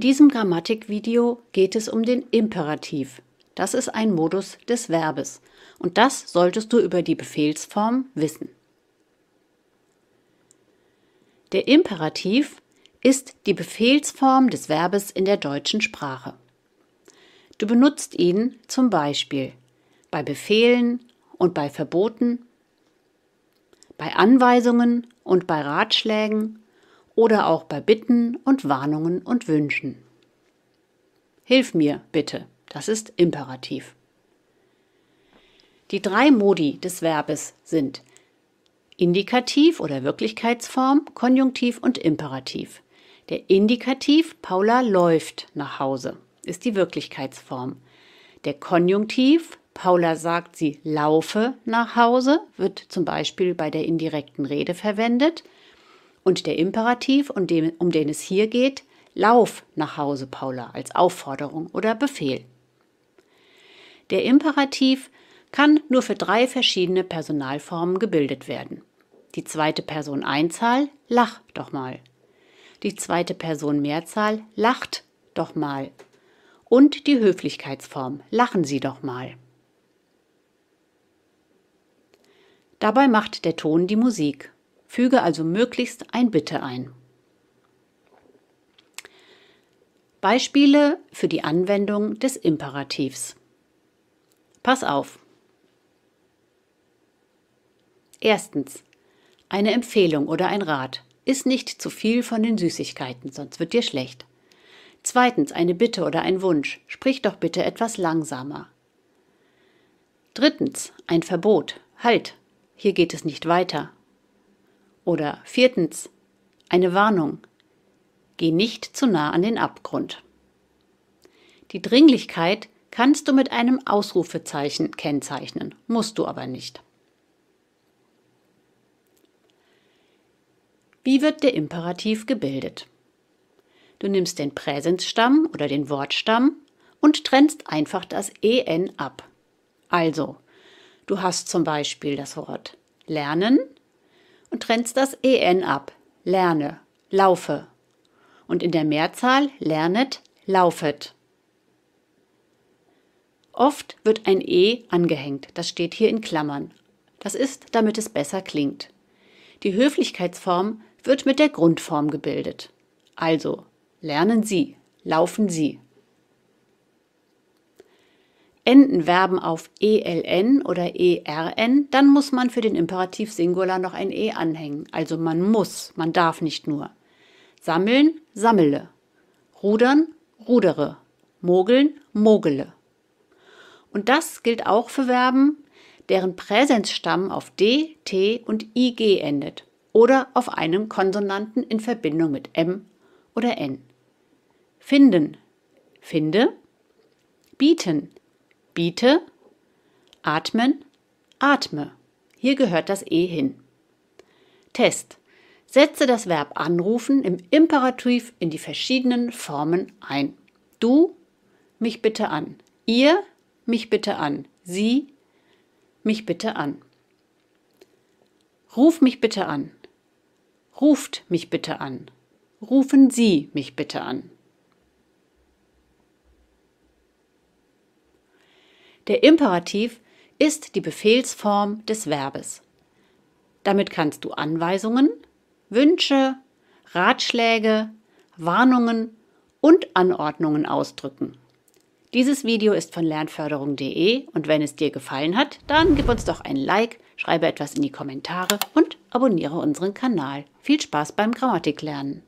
In diesem Grammatikvideo geht es um den Imperativ. Das ist ein Modus des Verbes und das solltest du über die Befehlsform wissen. Der Imperativ ist die Befehlsform des Verbes in der deutschen Sprache. Du benutzt ihn zum Beispiel bei Befehlen und bei Verboten, bei Anweisungen und bei Ratschlägen oder auch bei Bitten und Warnungen und Wünschen. Hilf mir bitte, das ist Imperativ. Die drei Modi des Verbes sind Indikativ oder Wirklichkeitsform, Konjunktiv und Imperativ. Der Indikativ Paula läuft nach Hause ist die Wirklichkeitsform. Der Konjunktiv Paula sagt, sie laufe nach Hause wird zum Beispiel bei der indirekten Rede verwendet. Und der Imperativ, um den, um den es hier geht, Lauf nach Hause, Paula, als Aufforderung oder Befehl. Der Imperativ kann nur für drei verschiedene Personalformen gebildet werden. Die zweite Person Einzahl, lach doch mal. Die zweite Person Mehrzahl, lacht doch mal. Und die Höflichkeitsform, lachen Sie doch mal. Dabei macht der Ton die Musik. Füge also möglichst ein Bitte ein. Beispiele für die Anwendung des Imperativs. Pass auf. Erstens. Eine Empfehlung oder ein Rat. Iss nicht zu viel von den Süßigkeiten, sonst wird dir schlecht. Zweitens. Eine Bitte oder ein Wunsch. Sprich doch bitte etwas langsamer. Drittens. Ein Verbot. Halt. Hier geht es nicht weiter. Oder viertens, eine Warnung. Geh nicht zu nah an den Abgrund. Die Dringlichkeit kannst du mit einem Ausrufezeichen kennzeichnen, musst du aber nicht. Wie wird der Imperativ gebildet? Du nimmst den Präsensstamm oder den Wortstamm und trennst einfach das en ab. Also, du hast zum Beispiel das Wort lernen und trennst das en ab. Lerne, laufe. Und in der Mehrzahl lernet, laufet. Oft wird ein e angehängt, das steht hier in Klammern. Das ist, damit es besser klingt. Die Höflichkeitsform wird mit der Grundform gebildet. Also, lernen Sie, laufen Sie enden Verben auf eln oder ern, dann muss man für den Imperativ Singular noch ein e anhängen. Also man muss, man darf nicht nur. Sammeln, sammle. Rudern, rudere. Mogeln, mogele. Und das gilt auch für Verben, deren Präsenzstamm auf d, t und ig endet oder auf einem Konsonanten in Verbindung mit m oder n. Finden, finde. Bieten, biete, atmen, atme. Hier gehört das E hin. Test. Setze das Verb anrufen im Imperativ in die verschiedenen Formen ein. Du, mich bitte an. Ihr, mich bitte an. Sie, mich bitte an. Ruf mich bitte an. Ruft mich bitte an. Rufen Sie mich bitte an. Der Imperativ ist die Befehlsform des Verbes. Damit kannst du Anweisungen, Wünsche, Ratschläge, Warnungen und Anordnungen ausdrücken. Dieses Video ist von lernförderung.de und wenn es dir gefallen hat, dann gib uns doch ein Like, schreibe etwas in die Kommentare und abonniere unseren Kanal. Viel Spaß beim Grammatiklernen!